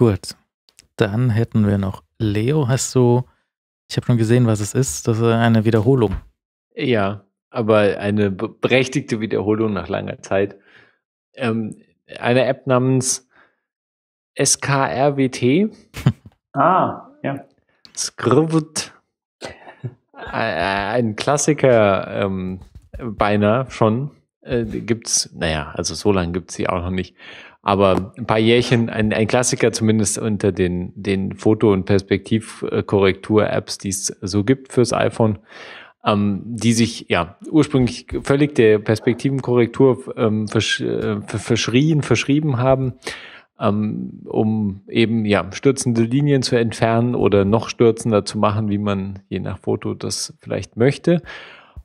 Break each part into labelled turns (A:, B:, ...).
A: Gut. Dann hätten wir noch Leo. Hast du, ich habe schon gesehen, was es ist. Das ist eine Wiederholung. Ja, aber eine berechtigte Wiederholung nach langer Zeit. Ähm, eine App namens SKRWT. ah, ja. Script. Äh, ein Klassiker, ähm, beinahe schon. Äh, gibt's, naja, also so lange gibt es sie auch noch nicht. Aber ein paar Jährchen, ein, ein Klassiker zumindest unter den, den Foto- und Perspektivkorrektur-Apps, die es so gibt fürs iPhone, ähm, die sich ja ursprünglich völlig der Perspektivenkorrektur ähm, versch äh, verschrien, verschrieben haben ähm, um eben ja stürzende Linien zu entfernen oder noch stürzender zu machen, wie man je nach Foto das vielleicht möchte.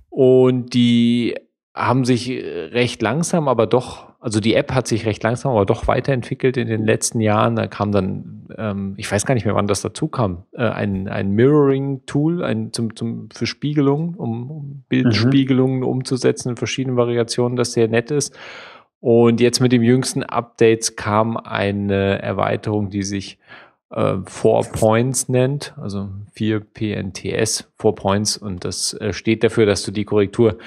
A: Und die haben sich äh, recht langsam, aber doch also die App hat sich recht langsam, aber doch weiterentwickelt in den letzten Jahren. Da kam dann, ähm, ich weiß gar nicht mehr, wann das dazu kam, äh, ein, ein Mirroring-Tool ein, zum, zum, für Spiegelungen, um, um Bildspiegelungen mhm. umzusetzen in verschiedenen Variationen, das sehr nett ist. Und jetzt mit dem jüngsten Update kam eine Erweiterung, die sich äh, Four Points nennt, also 4 PNTS, Four Points. Und das äh, steht dafür, dass du die Korrektur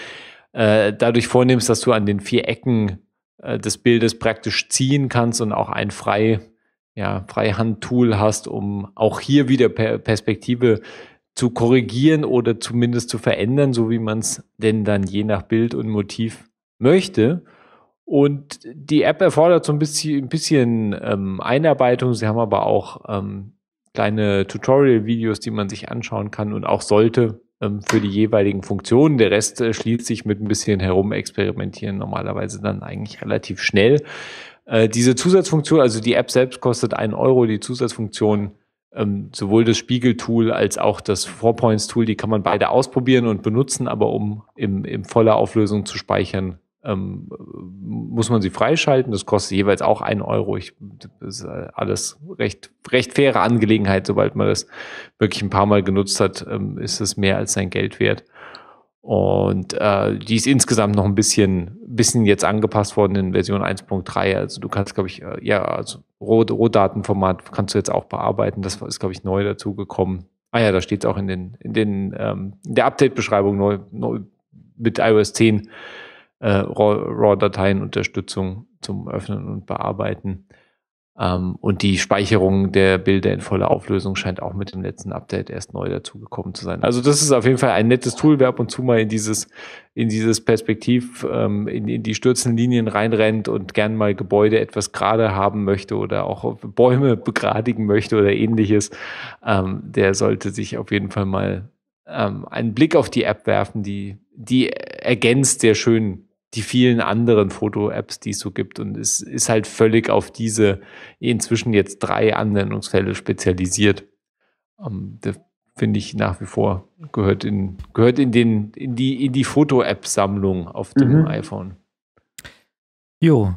A: äh, dadurch vornimmst, dass du an den vier Ecken äh, des Bildes praktisch ziehen kannst und auch ein frei, ja, Freihand-Tool hast, um auch hier wieder per Perspektive zu korrigieren oder zumindest zu verändern, so wie man es denn dann je nach Bild und Motiv möchte. Und die App erfordert so ein bisschen, ein bisschen ähm, Einarbeitung. Sie haben aber auch ähm, kleine Tutorial-Videos, die man sich anschauen kann und auch sollte, ähm, für die jeweiligen Funktionen. Der Rest äh, schließt sich mit ein bisschen herumexperimentieren normalerweise dann eigentlich relativ schnell. Äh, diese Zusatzfunktion, also die App selbst kostet einen Euro, die Zusatzfunktion ähm, sowohl das Spiegel-Tool als auch das Four-Points-Tool, die kann man beide ausprobieren und benutzen, aber um im, im voller Auflösung zu speichern, ähm, muss man sie freischalten. Das kostet jeweils auch einen Euro. Ich, das ist äh, alles recht, recht faire Angelegenheit. Sobald man das wirklich ein paar Mal genutzt hat, ähm, ist es mehr als sein Geld wert. Und äh, die ist insgesamt noch ein bisschen, bisschen jetzt angepasst worden in Version 1.3. Also du kannst, glaube ich, äh, ja, also Rohdatenformat kannst du jetzt auch bearbeiten. Das ist, glaube ich, neu dazugekommen. Ah ja, da steht es auch in, den, in, den, ähm, in der Update-Beschreibung neu, neu mit iOS 10 äh, RAW-Dateien-Unterstützung zum Öffnen und Bearbeiten. Ähm, und die Speicherung der Bilder in voller Auflösung scheint auch mit dem letzten Update erst neu dazugekommen zu sein. Also das ist auf jeden Fall ein nettes Tool, wer ab und zu mal in dieses, in dieses Perspektiv, ähm, in, in die stürzenden Linien reinrennt und gern mal Gebäude etwas gerade haben möchte oder auch Bäume begradigen möchte oder ähnliches, ähm, der sollte sich auf jeden Fall mal ähm, einen Blick auf die App werfen, die, die ergänzt sehr schön die vielen anderen Foto-Apps, die es so gibt. Und es ist halt völlig auf diese inzwischen jetzt drei Anwendungsfälle spezialisiert. Um, ähm, das finde ich nach wie vor gehört in, gehört in, den, in die, in die Foto-App-Sammlung auf dem mhm. iPhone. Jo,